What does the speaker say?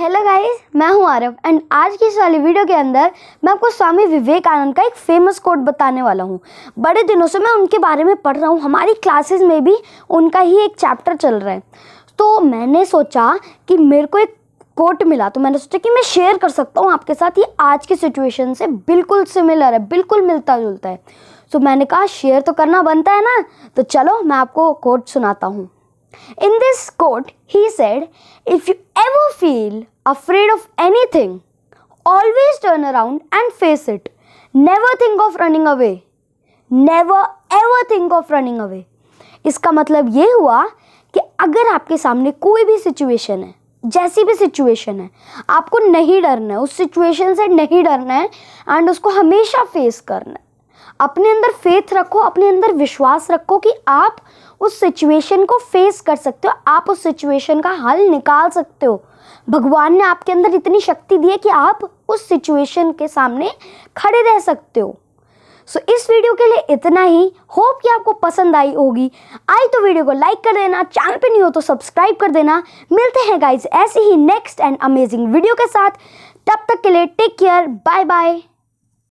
Hello guys मैं हूं Aarav and आज की इस वाली वीडियो के अंदर मैं आपको स्वामी विवेकानंद का एक फेमस कोट बताने वाला हूं बड़े दिनों से मैं उनके बारे में पढ़ रहा हूं हमारी क्लासेस में भी उनका ही एक चैप्टर चल रहा है तो मैंने सोचा कि मेरे को एक कोट मिला तो मैंने सोचा कि मैं शेयर कर सकता हूँ आपके साथ ये आज की सिचुएशन से बिल्कुल सिमिलर है बिल्कुल मिलता जुलता है तो मैंने कहा शेयर तो करना बनता है ना तो चलो मैं आपको कोट सुनाता हूँ In this quote, he said, If you ever feel afraid of anything, always turn around and face it. Never think of running away. Never ever think of running away. इसका मतलब ये हुआ कि अगर आपके सामने कोई भी सिचुएशन है जैसी भी सिचुएशन है आपको नहीं डरना है उस सिचुएशन से नहीं डरना है एंड उसको हमेशा फेस करना है अपने अंदर फेथ रखो अपने अंदर विश्वास रखो कि आप उस सिचुएशन को फेस कर सकते हो आप उस सिचुएशन का हल निकाल सकते हो भगवान ने आपके अंदर इतनी शक्ति दी है कि आप उस सिचुएशन के सामने खड़े रह सकते हो सो so, इस वीडियो के लिए इतना ही होप कि आपको पसंद आई होगी आई तो वीडियो को लाइक कर देना चैनल पे नहीं हो तो सब्सक्राइब कर देना मिलते हैं गाइज ऐसे ही नेक्स्ट एंड अमेजिंग वीडियो के साथ तब तक के लिए टेक केयर बाय बाय